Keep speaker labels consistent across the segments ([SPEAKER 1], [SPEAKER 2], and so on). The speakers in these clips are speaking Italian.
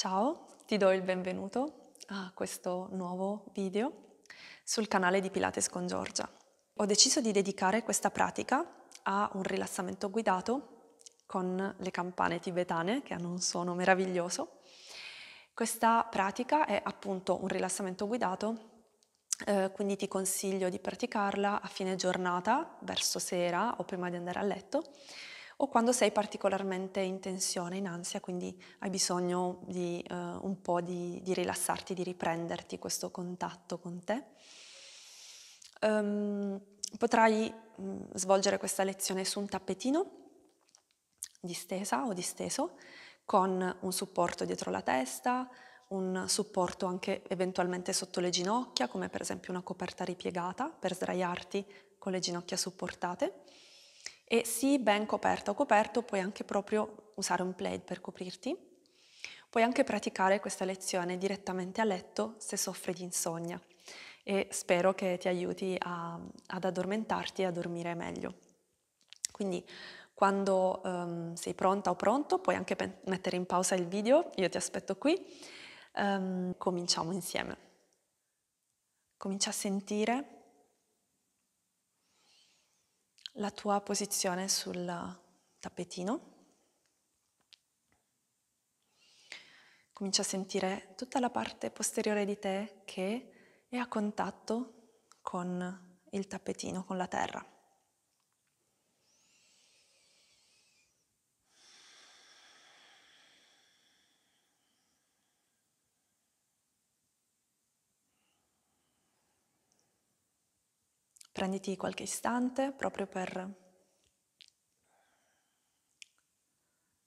[SPEAKER 1] Ciao, ti do il benvenuto a questo nuovo video sul canale di Pilates con Giorgia. Ho deciso di dedicare questa pratica a un rilassamento guidato con le campane tibetane che hanno un suono meraviglioso. Questa pratica è appunto un rilassamento guidato eh, quindi ti consiglio di praticarla a fine giornata, verso sera o prima di andare a letto, o quando sei particolarmente in tensione, in ansia, quindi hai bisogno di eh, un po' di, di, rilassarti, di riprenderti questo contatto con te. Um, potrai mh, mm, svolgere questa lezione su un tappetino, distesa o disteso, con un supporto dietro la testa, un supporto anche eventualmente sotto le ginocchia, come per esempio una coperta ripiegata per sdraiarti con le ginocchia supportate e sii ben coperta o coperto, puoi anche proprio usare un plaid per coprirti. Puoi anche praticare questa lezione direttamente a letto se soffri di insonnia e spero che ti aiuti a, ad addormentarti e a dormire meglio. Quindi quando um, sei pronta o pronto puoi anche pe- mettere in pausa il video, io ti aspetto qui, um, cominciamo insieme. Comincia a sentire la tua posizione sul tappetino. Comincia a sentire tutta la parte posteriore di te che è a contatto con il tappetino, con la terra. Prenditi qualche istante proprio per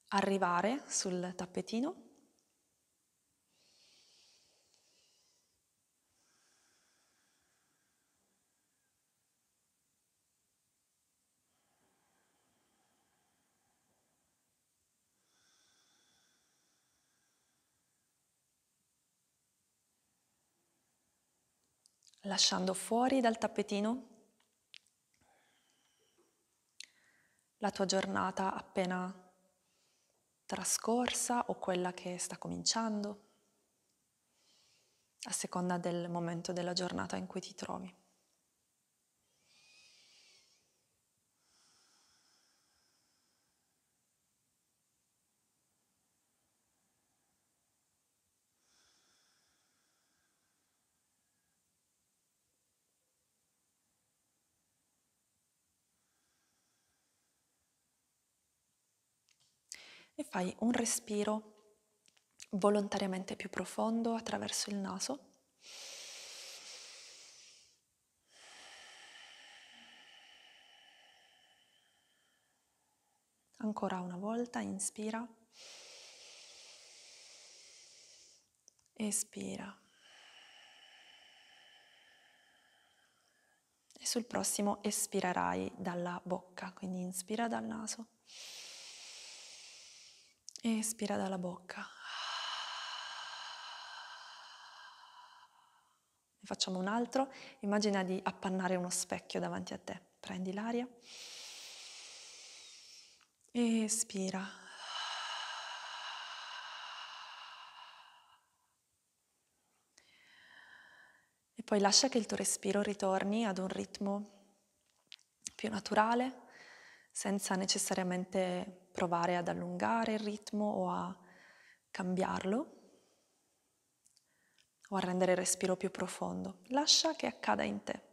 [SPEAKER 1] arrivare sul tappetino. lasciando fuori dal tappetino la tua giornata appena trascorsa o quella che sta cominciando, a seconda del momento della giornata in cui ti trovi. e fai un respiro volontariamente più profondo attraverso il naso. Ancora una volta, inspira. Espira. E sul prossimo espirerai dalla bocca, quindi inspira dal naso e espira dalla bocca. Ne facciamo un altro, immagina di appannare uno specchio davanti a te, prendi l'aria, espira. E poi lascia che il tuo respiro ritorni ad un ritmo più naturale, senza necessariamente provare ad allungare il ritmo o a cambiarlo o a rendere il respiro più profondo. Lascia che accada in te.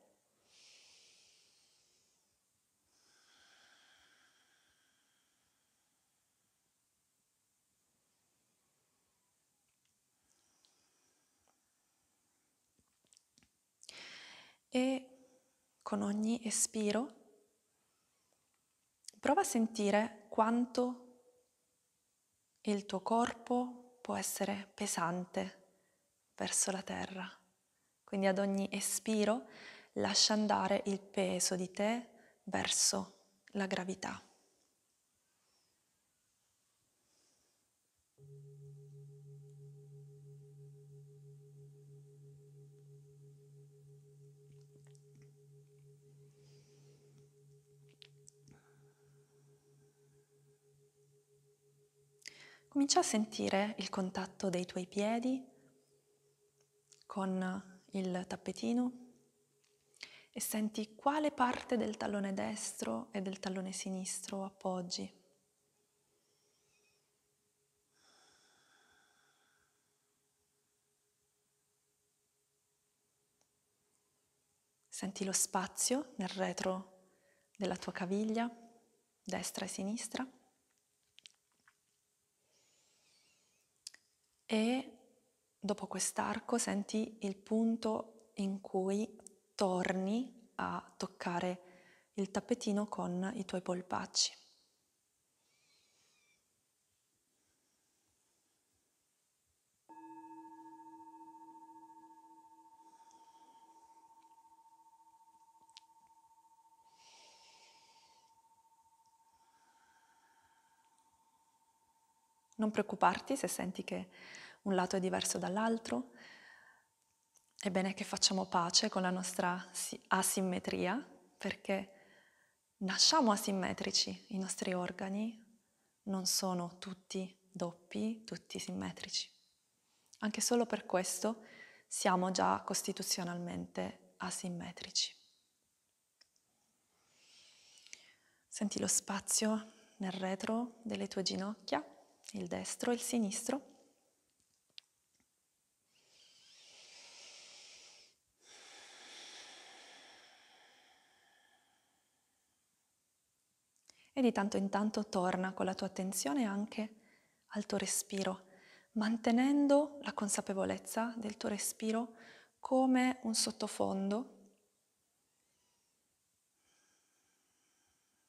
[SPEAKER 1] E con ogni espiro Prova a sentire quanto il tuo corpo può essere pesante verso la terra. Quindi ad ogni espiro lascia andare il peso di te verso la gravità. comincia a sentire il contatto dei tuoi piedi con il tappetino e senti quale parte del tallone destro e del tallone sinistro appoggi. Senti lo spazio nel retro della tua caviglia, destra e sinistra. e dopo quest'arco senti il punto in cui torni a toccare il tappetino con i tuoi polpacci. Non preoccuparti se senti che un lato è diverso dall'altro. È bene che facciamo pace con la nostra asimmetria perché nasciamo asimmetrici, i nostri organi non sono tutti doppi, tutti simmetrici. Anche solo per questo siamo già costituzionalmente asimmetrici. Senti lo spazio nel retro delle tue ginocchia il destro e il sinistro. E di tanto in tanto torna con la tua attenzione anche al tuo respiro, mantenendo la consapevolezza del tuo respiro come un sottofondo,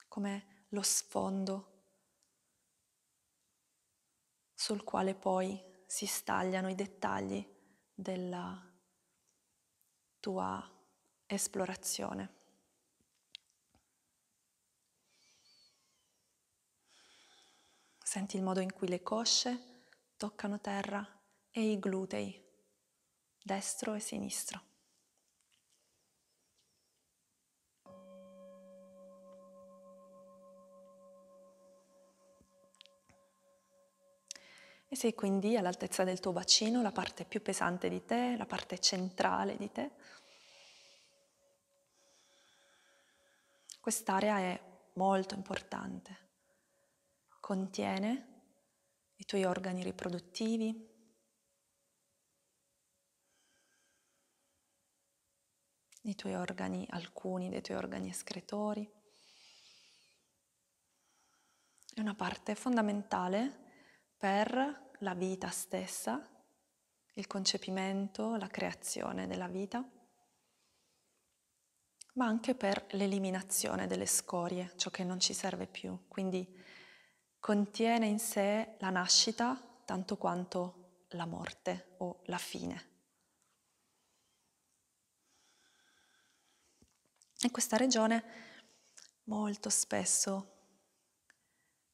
[SPEAKER 1] come lo sfondo sul quale poi si stagliano i dettagli della tua esplorazione. Senti il modo in cui le cosce toccano terra e i glutei, destro e sinistro. e sei quindi all'altezza del tuo bacino, la parte più pesante di te, la parte centrale di te. Quest'area è molto importante, contiene i tuoi organi riproduttivi, i tuoi organi, alcuni dei tuoi organi escretori. È una parte fondamentale per la vita stessa, il concepimento, la creazione della vita, ma anche per l'eliminazione delle scorie, ciò che non ci serve più. Quindi contiene in sé la nascita tanto quanto la morte o la fine. E questa regione molto spesso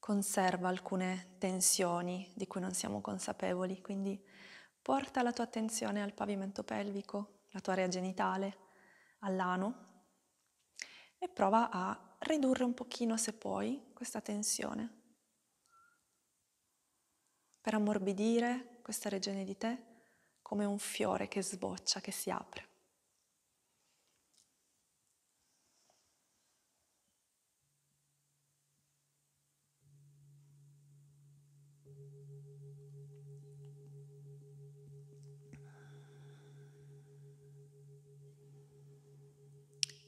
[SPEAKER 1] conserva alcune tensioni di cui non siamo consapevoli, quindi porta la tua attenzione al pavimento pelvico, la tua area genitale, all'ano e prova a ridurre un pochino, se puoi, questa tensione per ammorbidire questa regione di te come un fiore che sboccia, che si apre.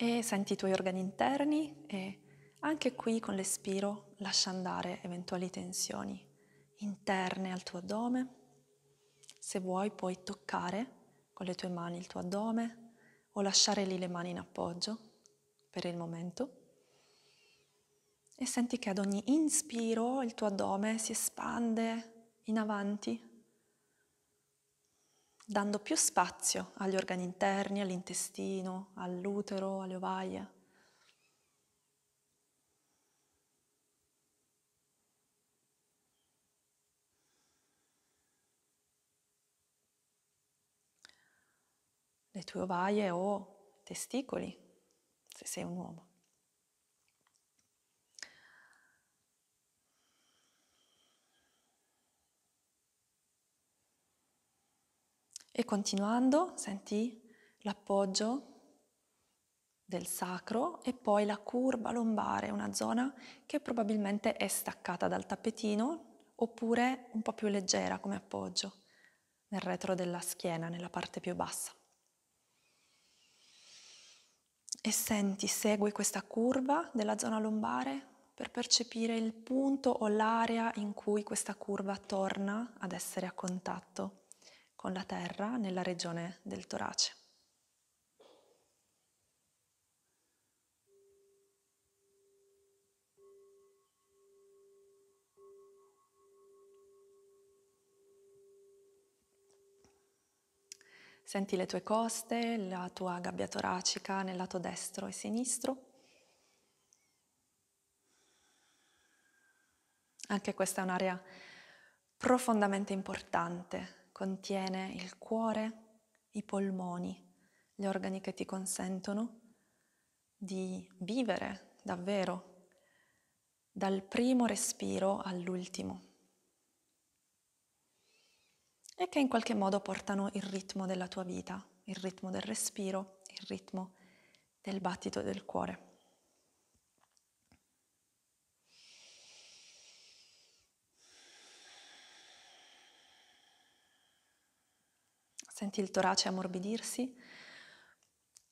[SPEAKER 1] e senti i tuoi organi interni e anche qui con l'espiro lascia andare eventuali tensioni interne al tuo addome. Se vuoi puoi toccare con le tue mani il tuo addome o lasciare lì le mani in appoggio per il momento. E senti che ad ogni inspiro il tuo addome si espande in avanti dando più spazio agli organi interni, all'intestino, all'utero, alle ovaie. Le tue ovaie o testicoli, se sei un uomo. E continuando senti l'appoggio del sacro e poi la curva lombare, una zona che probabilmente è staccata dal tappetino oppure un po' più leggera come appoggio nel retro della schiena, nella parte più bassa. E senti, segui questa curva della zona lombare per percepire il punto o l'area in cui questa curva torna ad essere a contatto con la terra nella regione del torace. Senti le tue coste, la tua gabbia toracica nel lato destro e sinistro. Anche questa è un'area profondamente importante contiene il cuore, i polmoni, gli organi che ti consentono di vivere davvero dal primo respiro all'ultimo e che in qualche modo portano il ritmo della tua vita, il ritmo del respiro, il ritmo del battito del cuore. Senti il torace ammorbidirsi,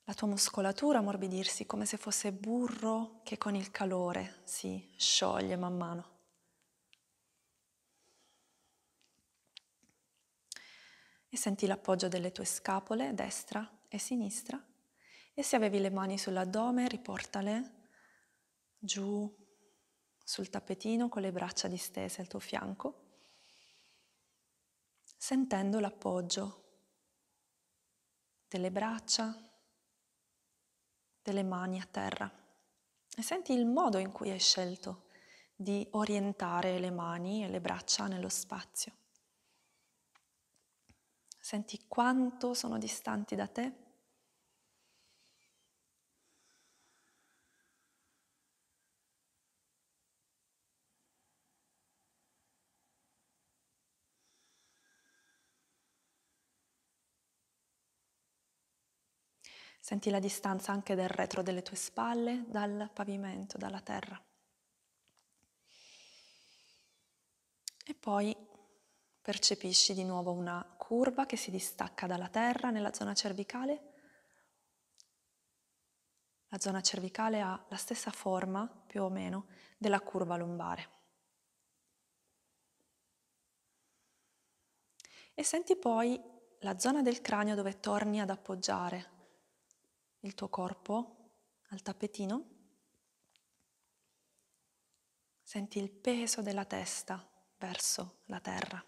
[SPEAKER 1] la tua muscolatura ammorbidirsi come se fosse burro che con il calore si scioglie man mano. E senti l'appoggio delle tue scapole, destra e sinistra. E se avevi le mani sull'addome, riportale giù sul tappetino con le braccia distese al tuo fianco, sentendo l'appoggio delle braccia, delle mani a terra e senti il modo in cui hai scelto di orientare le mani e le braccia nello spazio. Senti quanto sono distanti da te Senti la distanza anche del retro delle tue spalle dal pavimento, dalla terra. E poi percepisci di nuovo una curva che si distacca dalla terra nella zona cervicale. La zona cervicale ha la stessa forma, più o meno, della curva lombare. E senti poi la zona del cranio dove torni ad appoggiare il tuo corpo al tappetino, senti il peso della testa verso la terra.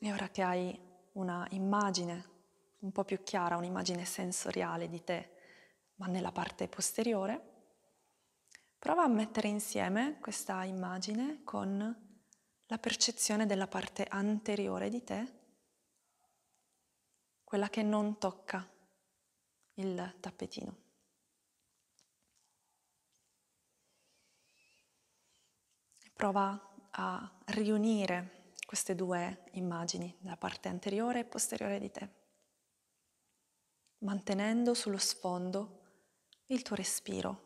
[SPEAKER 1] E ora che hai una immagine un po' più chiara, un'immagine sensoriale di te, ma nella parte posteriore, Prova a mettere insieme questa immagine con la percezione della parte anteriore di te, quella che non tocca il tappetino. Prova a riunire queste due immagini, la parte anteriore e posteriore di te, mantenendo sullo sfondo il tuo respiro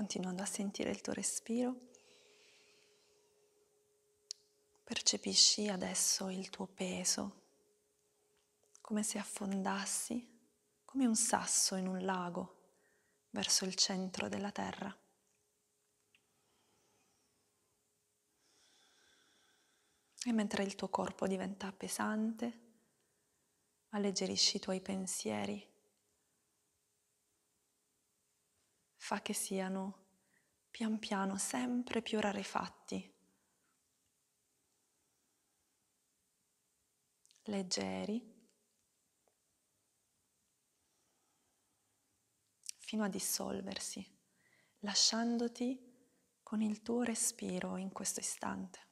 [SPEAKER 1] continuando a sentire il tuo respiro. Percepisci adesso il tuo peso, come se affondassi come un sasso in un lago verso il centro della terra. E mentre il tuo corpo diventa pesante, alleggerisci i tuoi pensieri fa che siano pian piano sempre più rarefatti, leggeri, fino a dissolversi, lasciandoti con il tuo respiro in questo istante.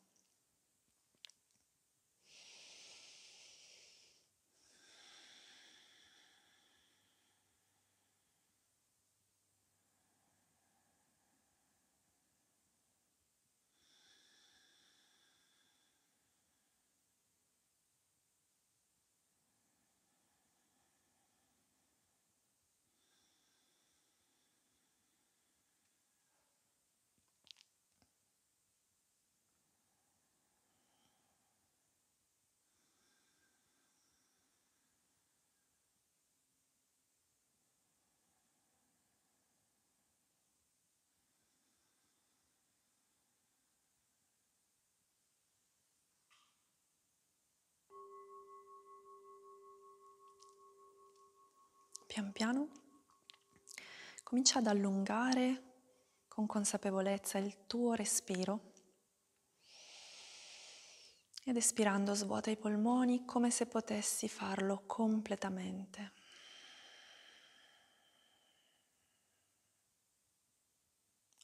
[SPEAKER 1] pian piano comincia ad allungare con consapevolezza il tuo respiro ed espirando svuota i polmoni come se potessi farlo completamente.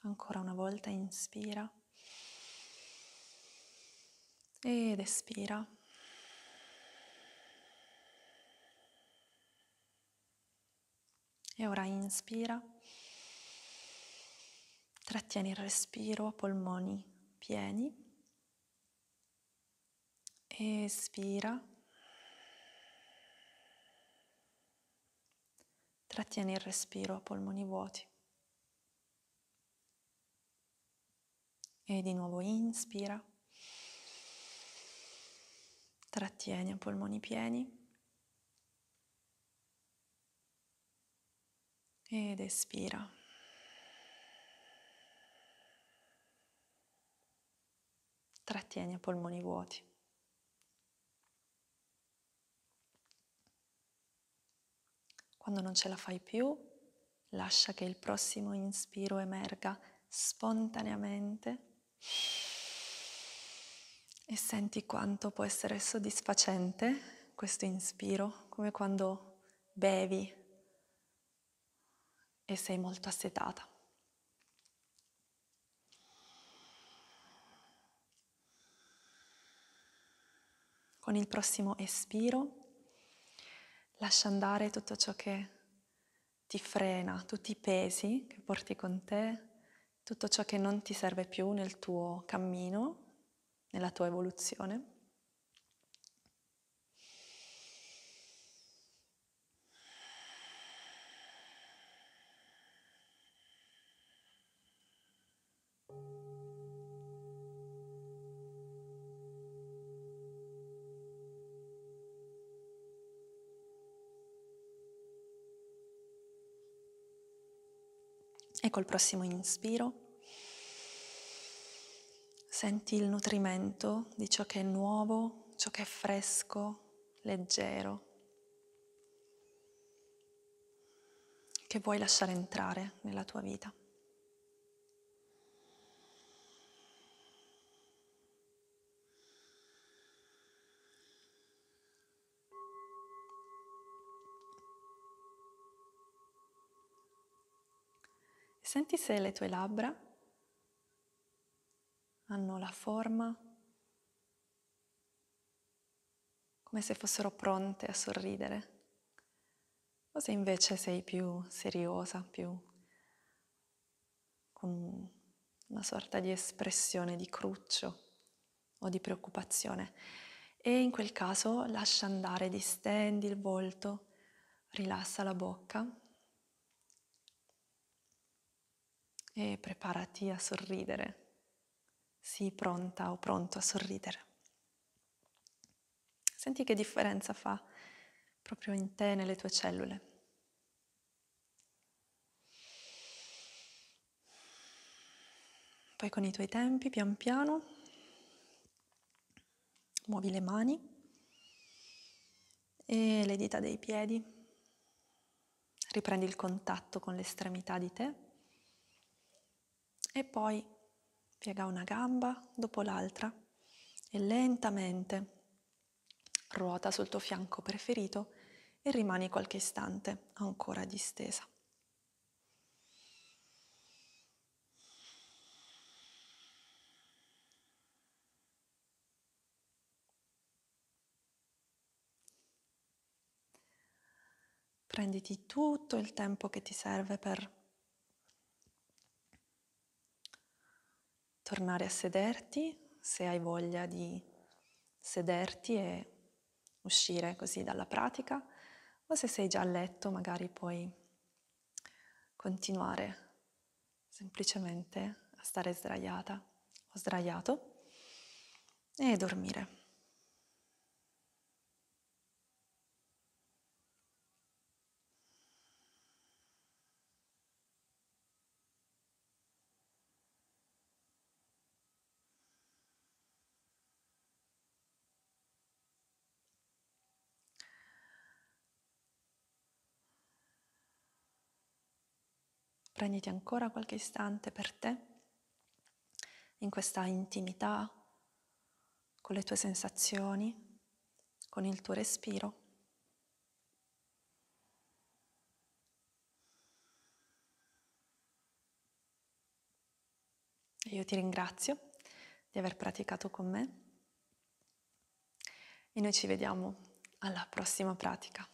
[SPEAKER 1] Ancora una volta inspira ed espira. E ora inspira, trattieni il respiro a polmoni pieni, espira, trattieni il respiro a polmoni vuoti. E di nuovo inspira, trattieni a polmoni pieni. ed espira. Trattieni i polmoni vuoti. Quando non ce la fai più, lascia che il prossimo inspiro emerga spontaneamente e senti quanto può essere soddisfacente questo inspiro, come quando bevi e sei molto assetata. Con il prossimo espiro lascia andare tutto ciò che ti frena, tutti i pesi che porti con te, tutto ciò che non ti serve più nel tuo cammino, nella tua evoluzione. col prossimo inspiro senti il nutrimento di ciò che è nuovo, ciò che è fresco, leggero, che vuoi lasciare entrare nella tua vita. Senti se le tue labbra hanno la forma come se fossero pronte a sorridere o se invece sei più seriosa, più con una sorta di espressione di cruccio o di preoccupazione e in quel caso lascia andare, distendi il volto, rilassa la bocca e preparati a sorridere. Sii pronta o pronto a sorridere. Senti che differenza fa proprio in te, e nelle tue cellule. Poi con i tuoi tempi, pian piano, muovi le mani e le dita dei piedi. Riprendi il contatto con l'estremità di te e poi piega una gamba dopo l'altra e lentamente ruota sul tuo fianco preferito e rimani qualche istante ancora distesa. Prenditi tutto il tempo che ti serve per tornare a sederti se hai voglia di sederti e uscire così dalla pratica o se sei già a letto magari puoi continuare semplicemente a stare sdraiata o sdraiato e dormire. Prenditi ancora qualche istante per te, in questa intimità, con le tue sensazioni, con il tuo respiro. Io ti ringrazio di aver praticato con me e noi ci vediamo alla prossima pratica.